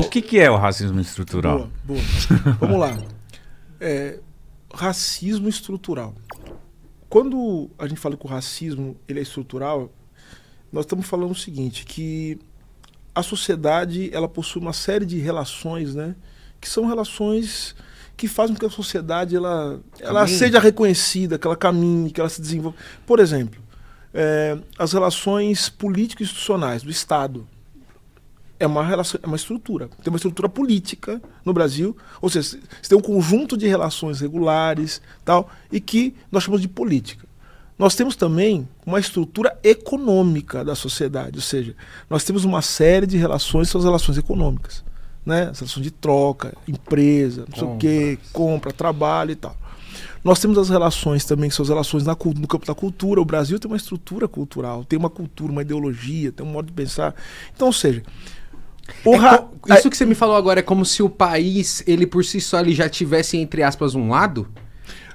O que, que é o racismo estrutural? Boa, boa. Vamos lá. É, racismo estrutural. Quando a gente fala que o racismo ele é estrutural, nós estamos falando o seguinte, que a sociedade ela possui uma série de relações, né? Que são relações que fazem com que a sociedade ela, ela seja reconhecida, que ela caminhe, que ela se desenvolva. Por exemplo, é, as relações político-institucionais do Estado é uma relação, é uma estrutura. Tem uma estrutura política no Brasil, ou seja, você tem um conjunto de relações regulares, tal, e que nós chamamos de política. Nós temos também uma estrutura econômica da sociedade, ou seja, nós temos uma série de relações, são as relações econômicas, né? As relações de troca, empresa, não Compras. sei o quê, compra, trabalho e tal. Nós temos as relações também, que são as relações na, no campo da cultura. O Brasil tem uma estrutura cultural, tem uma cultura, uma ideologia, tem um modo de pensar. Então, ou seja, é co... É- isso que você me falou agora é como se o país, ele por si só, ele já tivesse, entre aspas, um lado?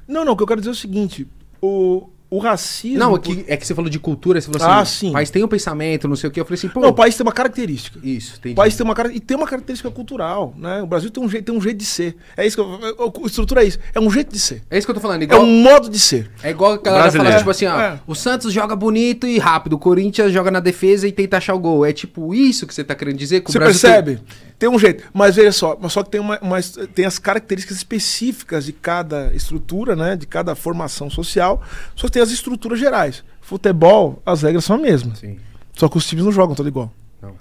Não, não, o que eu quero dizer é o seguinte: o, o racismo. Não, é que, é que você falou de cultura, você falou assim, ah, sim. o país tem um pensamento, não sei o que. Eu falei assim, pô. Não, o país tem uma característica. Isso, entendi. O país tem uma característica. E tem uma característica cultural, né? O Brasil tem um jeito, tem um jeito de ser. É isso que eu, a estrutura é isso. É um jeito de ser. É isso que eu tô falando. É igual, é um modo de ser. É igual a galera Brasileiro. tipo assim, ó, é. o Santos joga bonito e rápido, o Corinthians joga na defesa e tenta achar o gol. É tipo isso que você tá querendo dizer? Que você percebe? Tem... Tem um jeito. Mas veja só, mas só que tem, uma, uma, tem as características específicas de cada estrutura, né? De cada formação social. Só que tem as estruturas gerais. Futebol, as regras são as mesmas. Sim. Só que os times não jogam tudo igual. Não.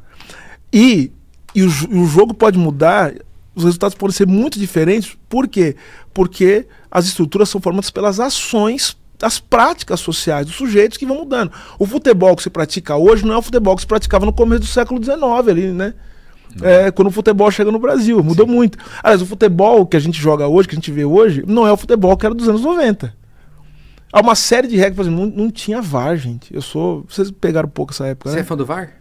E, e, o, e o jogo pode mudar os resultados podem ser muito diferentes. Por quê? Porque as estruturas são formadas pelas ações, as práticas sociais dos sujeitos que vão mudando. O futebol que se pratica hoje não é o futebol que se praticava no começo do século XIX ali, né? é, quando o futebol chega no Brasil. Mudou Sim. muito. Aliás, o futebol que a gente joga hoje, que a gente vê hoje, não é o futebol que era dos anos 90. Há uma série de regras, por exemplo, não, não tinha VAR, gente. Eu sou. Vocês pegaram pouco essa época. Você né? é fã do VAR?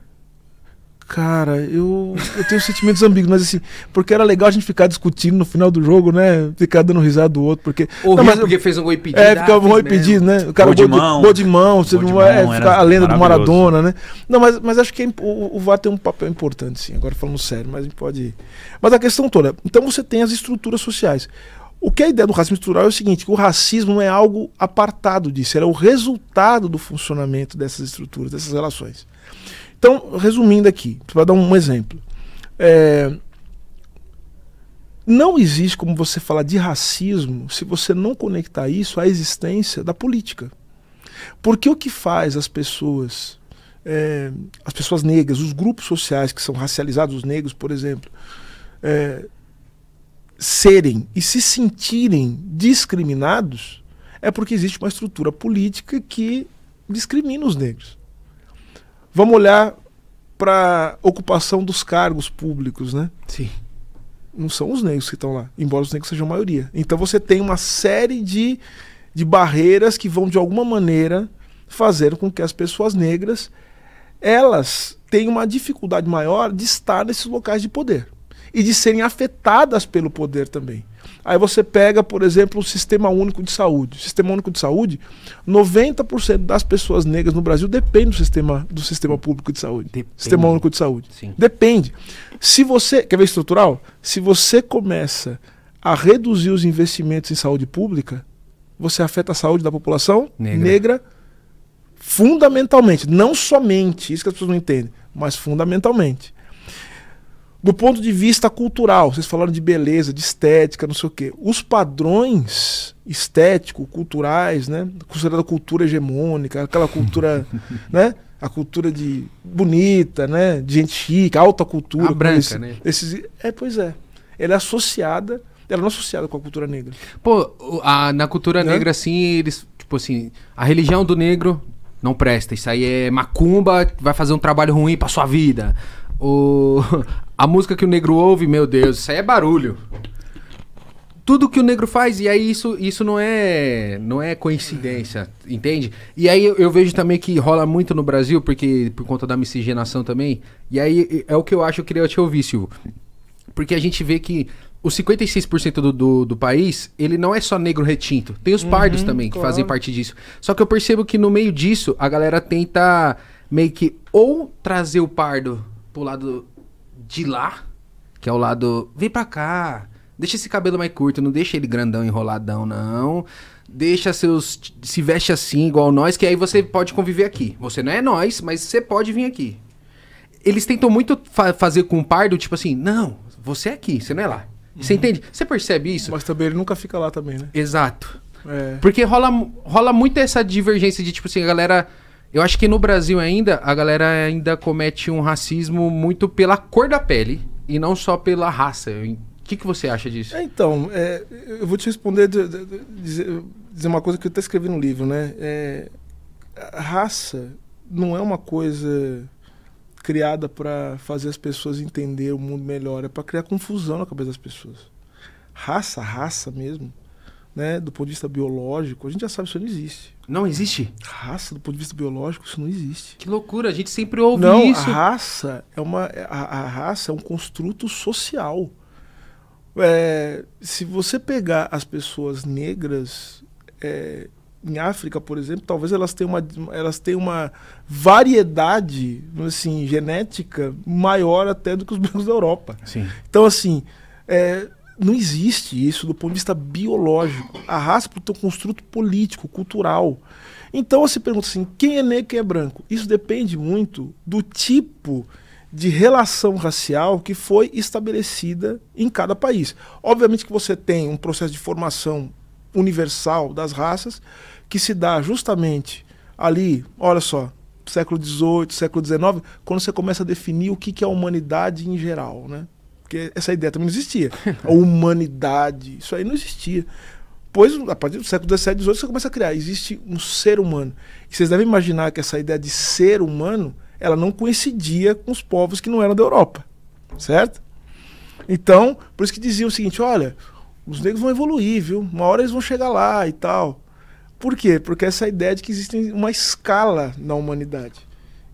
Cara, eu, eu tenho sentimentos ambíguos, mas assim, porque era legal a gente ficar discutindo no final do jogo, né? Ficar dando risada do outro, porque. Ou não, mas porque eu, fez um gol é, impedido. É, ficava um ah, gol impedido, né? O cara gol de, mão, gol de mão, você não é, a lenda do Maradona, né? Não, mas, mas acho que é, o, o VAR tem um papel importante, sim. Agora falando sério, mas a gente pode. Ir. Mas a questão toda, então você tem as estruturas sociais. O que é a ideia do racismo estrutural é o seguinte: que o racismo é algo apartado disso, era o resultado do funcionamento dessas estruturas, dessas relações. Então, resumindo aqui, para dar um exemplo. É, não existe como você falar de racismo se você não conectar isso à existência da política. Porque o que faz as pessoas, é, as pessoas negras, os grupos sociais que são racializados, os negros, por exemplo, é, serem e se sentirem discriminados é porque existe uma estrutura política que discrimina os negros. Vamos olhar para ocupação dos cargos públicos, né? Sim. Não são os negros que estão lá, embora os negros sejam a maioria. Então você tem uma série de, de barreiras que vão de alguma maneira fazer com que as pessoas negras elas tenham uma dificuldade maior de estar nesses locais de poder e de serem afetadas pelo poder também. Aí você pega, por exemplo, o Sistema Único de Saúde. O Sistema Único de Saúde, 90% das pessoas negras no Brasil dependem do sistema, do sistema público de saúde. Depende. Sistema Único de Saúde. Sim. Depende. Se você, quer ver estrutural? Se você começa a reduzir os investimentos em saúde pública, você afeta a saúde da população negra, negra fundamentalmente, não somente, isso que as pessoas não entendem, mas fundamentalmente. Do ponto de vista cultural, vocês falaram de beleza, de estética, não sei o quê. Os padrões estéticos, culturais, né? Considerada cultura hegemônica, aquela cultura, né? A cultura de bonita, né? De gente chique, alta cultura. A branca, esse, né? Esses, é, pois é. Ela é associada, ela não é associada com a cultura negra. Pô, a, na cultura né? negra, assim, eles, tipo assim, a religião do negro não presta. Isso aí é macumba, vai fazer um trabalho ruim pra sua vida o, a música que o negro ouve, meu Deus, isso aí é barulho. Tudo que o negro faz, e aí isso, isso não é não é coincidência, entende? E aí eu, eu vejo também que rola muito no Brasil, porque por conta da miscigenação também. E aí é o que eu acho, eu queria te ouvir, Silvio. Porque a gente vê que os 56% do, do, do, país, ele não é só negro retinto. Tem os uhum, pardos também, que claro. fazem parte disso. Só que eu percebo que no meio disso, a galera tenta meio que ou trazer o pardo pro lado de lá, que é o lado, vem pra cá, deixa esse cabelo mais curto, não deixa ele grandão enroladão, não. Deixa seus. Se veste assim, igual nós, que aí você pode conviver aqui. Você não é nós, mas você pode vir aqui. Eles tentam muito fa fazer com o pardo, tipo assim, não, você é aqui, você não é lá. Uhum. Você entende? Você percebe isso? Mas também ele nunca fica lá também, né? Exato. É. Porque rola, rola muito essa divergência de, tipo assim, a galera eu acho que no Brasil ainda, a galera ainda comete um racismo muito pela cor da pele e não só pela raça. O que, que você acha disso? É, então, é, eu vou te responder, de, de, de, dizer uma coisa que eu até escrevi no livro, né? É, raça não é uma coisa criada para fazer as pessoas entender o mundo melhor, é para criar confusão na cabeça das pessoas. Raça, raça mesmo, né, do ponto de vista biológico, a gente já sabe que isso não existe. Não existe? Raça, do ponto de vista biológico, isso não existe. Que loucura, a gente sempre ouve não, isso. Não, raça é uma é, a, a, raça é um construto social. É, se você pegar as pessoas negras é, em África, por exemplo, talvez elas tenham uma, elas tenham uma variedade assim, genética maior até do que os brancos da Europa. Sim. Então, assim, é, não existe isso do ponto de vista biológico. A raça para o teu construto político, cultural. Então você pergunta assim, quem é negro, quem é branco? Isso depende muito do tipo de relação racial que foi estabelecida em cada país. Obviamente que você tem um processo de formação universal das raças que se dá justamente ali, olha só, século XVIII, século XIX, quando você começa a definir o que é a humanidade em geral, né? Porque essa ideia também não existia. A humanidade, isso aí não existia. Pois, a partir do século XVII, XVIII, você começa a criar. Existe um ser humano. E vocês devem imaginar que essa ideia de ser humano, ela não coincidia com os povos que não eram da Europa. Certo? Então, por isso que diziam o seguinte, olha, os negros vão evoluir, viu? Uma hora eles vão chegar lá e tal. Por quê? Porque essa ideia de que existe uma escala na humanidade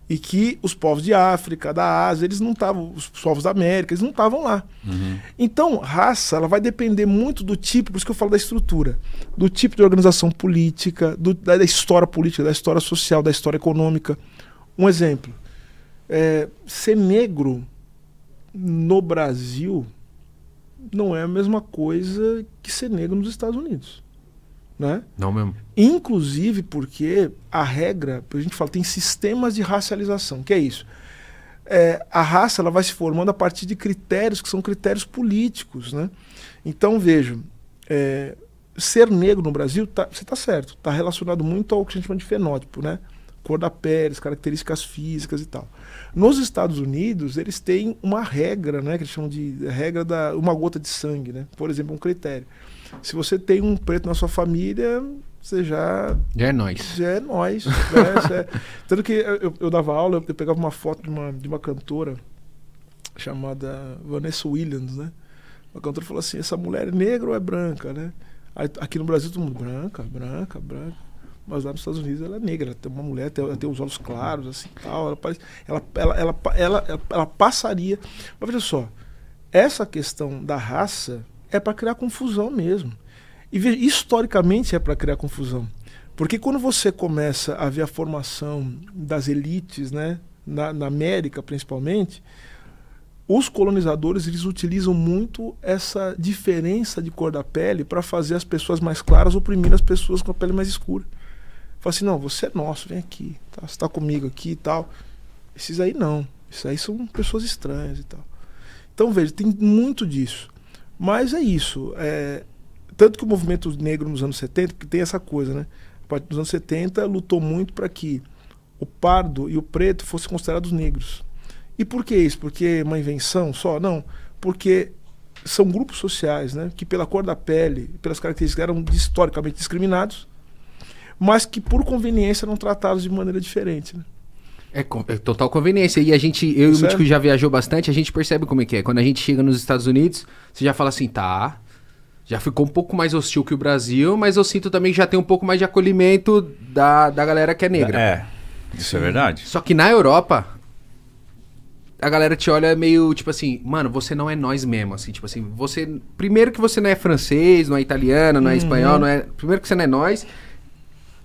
e que os povos de África, da Ásia, eles não estavam, os povos da América, eles não estavam lá. Uhum. Então, raça, ela vai depender muito do tipo, por isso que eu falo da estrutura, do tipo de organização política, do, da, da, história política, da história social, da história econômica. Um exemplo: é, ser negro no Brasil não é a mesma coisa que ser negro nos Estados Unidos. Né? Não mesmo. Inclusive porque a regra, a gente fala, tem sistemas de racialização. que é isso? É, a raça ela vai se formando a partir de critérios que são critérios políticos. Né? Então, vejo, é, ser negro no Brasil, tá, você está certo, está relacionado muito ao que a gente chama de fenótipo, né? Cor da pele, características físicas e tal. Nos Estados Unidos, eles têm uma regra, né? Que eles chamam de regra da uma gota de sangue, né? Por exemplo, um critério. Se você tem um preto na sua família, você já. Já é nós. Já é nós. Né? é... Tanto que eu, eu, dava aula, eu pegava uma foto de uma, de uma cantora chamada Vanessa Williams, né? Uma cantora falou assim: essa mulher é negra ou é branca, né? Aí, aqui no Brasil todo mundo branca, branca, branca. Mas lá nos Estados Unidos ela é negra, tem uma mulher, tem, tem os olhos claros, assim tal. Ela, parece, ela, ela, ela, ela, ela passaria. Mas veja só, essa questão da raça é para criar confusão mesmo. E historicamente é para criar confusão. Porque quando você começa a ver a formação das elites, né, na, na América principalmente, os colonizadores eles utilizam muito essa diferença de cor da pele para fazer as pessoas mais claras oprimir as pessoas com a pele mais escura. Fala assim, não, você é nosso, vem aqui, tá? você tá comigo aqui e tal. Esses aí não, esses aí são pessoas estranhas e tal. Então veja, tem muito disso. Mas é isso. É, tanto que o movimento negro nos anos 70, porque tem essa coisa, né? A partir dos anos 70 lutou muito para que o pardo e o preto fossem considerados negros. E por que isso? Porque é uma invenção só? Não. Porque são grupos sociais, né, que pela cor da pele, pelas características eram historicamente discriminados, mas que por conveniência eram tratados de maneira diferente. Né? É, é, total conveniência. E a gente, eu Isso e o é. Mítico é. já viajou bastante, a gente percebe como é que é. Quando a gente chega nos Estados Unidos, você já fala assim, tá. Já ficou um pouco mais hostil que o Brasil, mas eu sinto também que já tem um pouco mais de acolhimento da, da galera que é negra. É. Isso é verdade. Só que na Europa, a galera te olha meio tipo assim, mano, você não é nós mesmo, assim, tipo assim, você. Primeiro que você não é francês, não é italiano, não é uhum. espanhol, não é. Primeiro que você não é nós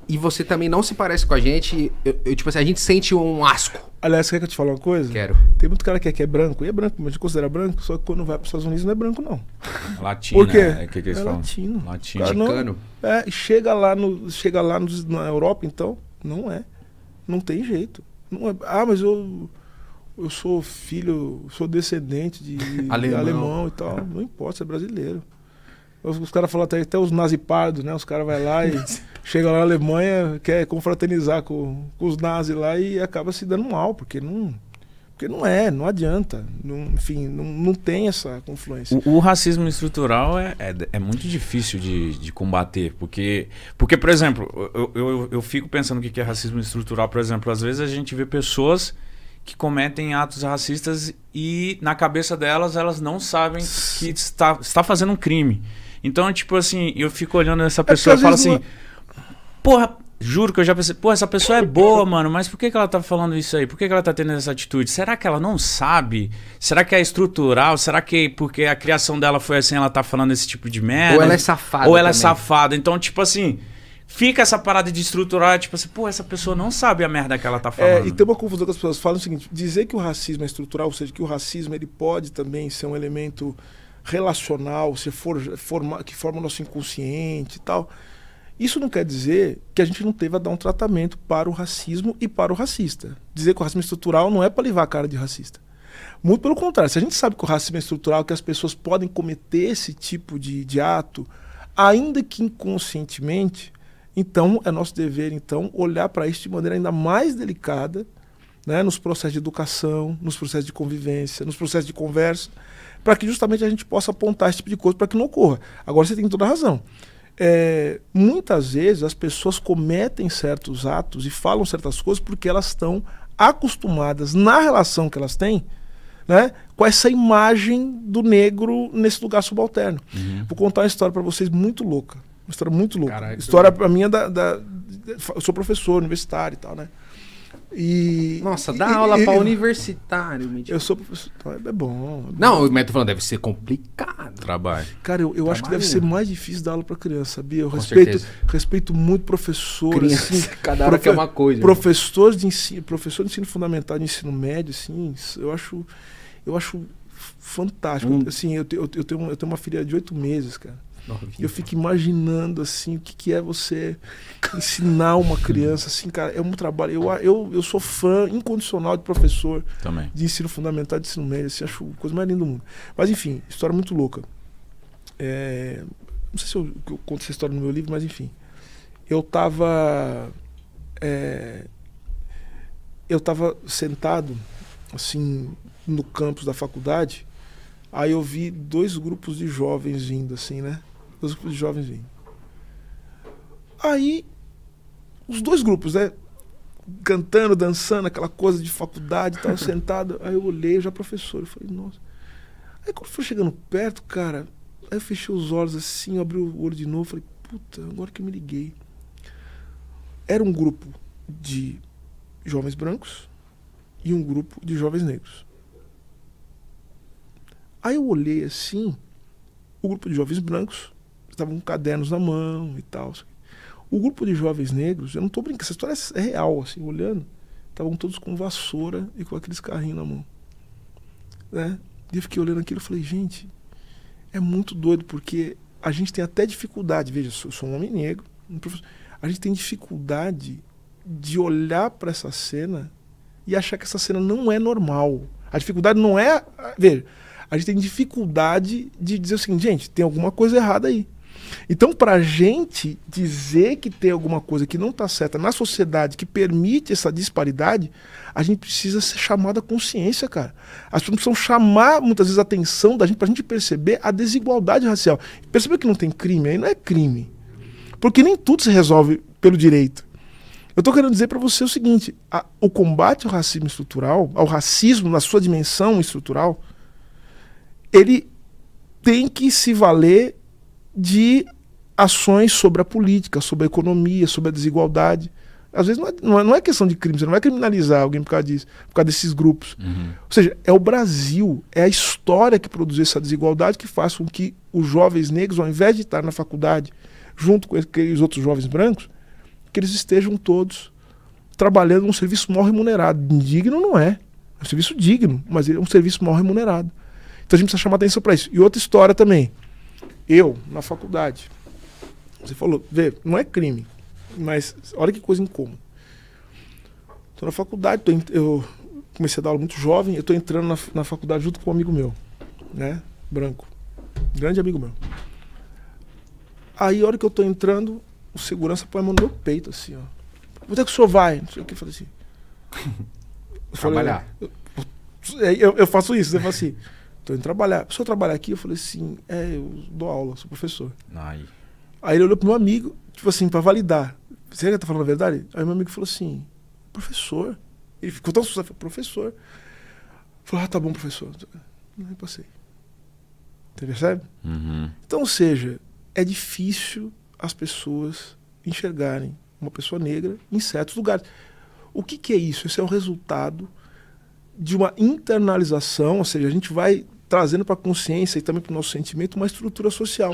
e você também não se parece com a gente. Eu, eu, tipo assim, a gente sente um asco. Aliás, quer que eu te fale uma coisa? Quero. Tem muito cara que é, que é branco, e é branco, mas considera branco, só que quando vai para os Estados Unidos não é branco, não. Latino. Por quê? Né? É, que, que eles é falam? latino. Latino. não é, chega lá, no, chega lá na Europa, então, não é. Não tem jeito. Não é, ah, mas eu, eu sou filho, sou descendente de, de alemão. alemão e tal. Não importa, você é brasileiro. Os, os caras falam até, até os nazipardos, né? Os caras vão lá e chega lá na Alemanha, quer confraternizar com, com os nazis lá e acaba se dando mal, porque não. Porque não é, não adianta. Não, enfim, não, não tem essa confluência. O, o racismo estrutural é, é, é, muito difícil de, de combater. Porque, porque por exemplo, eu, eu, eu fico pensando o que é racismo estrutural. Por exemplo, às vezes a gente vê pessoas que cometem atos racistas e na cabeça delas elas não sabem que está, está fazendo um crime. Então, tipo assim, eu fico olhando essa é pessoa e falo assim: uma... É- porra, Juro que eu já pensei, pô, essa pessoa é boa, mano, mas por que, que ela tá falando isso aí? Por que, que ela tá tendo essa atitude? Será que ela não sabe? Será que é estrutural? Será que porque a criação dela foi assim, ela tá falando esse tipo de merda? Ou ela é safada. Ou ela é também. é safada. Então, tipo assim, fica essa parada de estrutural, tipo assim, pô, essa pessoa não sabe a merda que ela tá falando. É, e tem uma confusão que as pessoas falam o seguinte: dizer que o racismo é estrutural, ou seja, que o racismo ele pode também ser um elemento relacional, se for, forma, que forma o nosso inconsciente e tal. Isso não quer dizer que a gente não teve a dar um tratamento para o racismo e para o racista. Dizer que o racismo é estrutural não é para levar a cara de racista. Muito pelo contrário, se a gente sabe que o racismo é estrutural, que as pessoas podem cometer esse tipo de, de ato, ainda que inconscientemente, então é nosso dever então olhar para isso de maneira ainda mais delicada né, nos processos de educação, nos processos de convivência, nos processos de conversa, para que justamente a gente possa apontar esse tipo de coisa para que não ocorra. Agora você tem toda a razão. É, muitas vezes as pessoas cometem certos atos e falam certas coisas porque elas estão acostumadas na relação que elas têm né, com essa imagem do negro nesse lugar subalterno. Uhum. Vou contar uma história para vocês muito louca. Uma história muito louca. Caraca, história para mim é da, da, da, Eu sou professor universitário e tal, né? E, Nossa, dá e, aula para pra universitário, Eu sou professor. Então, é bom. É bom. Não, mas método falando, deve ser complicado. Trabalho. Cara, eu, eu acho que deve ser mais difícil dar aula para criança, sabia? Eu Com respeito, certeza. respeito muito professores. Assim, cada hora que é uma coisa. Né? Professores de ensino, professor de ensino fundamental, de ensino médio, assim, eu acho. Eu acho fantástico. Hum. Assim, eu, te, eu, eu, tenho, eu tenho uma filha de oito meses, cara. Novinha. Eu fico imaginando assim o que, que é você ensinar uma criança assim, cara, é um trabalho. Eu, eu, eu sou fã incondicional de professor Também. de ensino fundamental, de ensino médio, assim, acho a coisa mais linda do mundo. Mas enfim, história muito louca. É, não sei se eu, eu, conto essa história no meu livro, mas enfim. Eu tava. É, eu tava sentado, assim, no campus da faculdade, aí eu vi dois grupos de jovens vindo, assim, né? Dois grupos de jovens vêm. Aí, os dois grupos, né? Cantando, dançando, aquela coisa de faculdade, tal, sentado. Aí eu olhei, eu já professor, eu falei, nossa. Aí quando foi chegando perto, cara, aí eu fechei os olhos assim, abri o olho de novo, falei, puta, agora que eu me liguei. Era um grupo de jovens brancos e um grupo de jovens negros. Aí eu olhei assim, o grupo de jovens brancos estavam com cadernos na mão e tal. O grupo de jovens negros, eu não estou brincando, essa história é real, assim, olhando, estavam todos com vassoura e com aqueles carrinhos na mão. Né? E eu fiquei olhando aquilo e falei, gente, é muito doido, porque a gente tem até dificuldade, veja, eu sou um homem negro, um a gente tem dificuldade de olhar para essa cena e achar que essa cena não é normal. A dificuldade não é. Veja, a gente tem dificuldade de dizer assim gente, tem alguma coisa errada aí. Então, para a gente dizer que tem alguma coisa que não está certa na sociedade que permite essa disparidade, a gente precisa ser chamado à consciência, cara. As pessoas precisam chamar muitas vezes a atenção da gente para a gente perceber a desigualdade racial. Perceber que não tem crime aí não é crime. Porque nem tudo se resolve pelo direito. Eu estou querendo dizer para você o seguinte: a, o combate ao racismo estrutural, ao racismo na sua dimensão estrutural, ele tem que se valer de ações sobre a política, sobre a economia, sobre a desigualdade. Às vezes é, não é, não é, questão de crime, você não vai criminalizar alguém por causa disso, por causa desses grupos. Uhum. Ou seja, é o Brasil, é a história que produziu essa desigualdade que faz com que os jovens negros, ao invés de estar na faculdade, junto com aqueles outros jovens brancos, que eles estejam todos trabalhando num serviço mal remunerado. indigno não é. É um serviço digno, mas é um serviço mal remunerado. Então a gente precisa chamar atenção para isso. E outra história também. Eu, na faculdade. Você falou, vê, não é crime, mas olha que coisa incômoda. Estou na faculdade, tô, eu comecei a dar aula muito jovem, eu estou entrando na, na, faculdade junto com um amigo meu, né? Branco. Grande amigo meu. Aí, a hora que eu estou entrando, o segurança põe a mão no meu peito, assim, ó. Onde é que o senhor vai? Não sei o que. Eu falei assim. Eu falei, Trabalhar. Eu, eu, eu faço isso, eu falo assim. Tô indo trabalhar. Preciso trabalhar aqui? Eu falei assim, é, eu dou aula, sou professor. Ai. Aí ele olhou pro meu amigo, tipo assim, para validar. Será que tá falando a verdade? Aí meu amigo falou assim, professor. Ele ficou tão assustado, professor. Falou, ah, tá bom, professor. Aí passei. Você percebe? Uhum. Então, ou seja, é difícil as pessoas enxergarem uma pessoa negra em certos lugares. O que, que é isso? Isso é um resultado de uma internalização, ou seja, a gente vai trazendo para a consciência e também para o nosso sentimento uma estrutura social.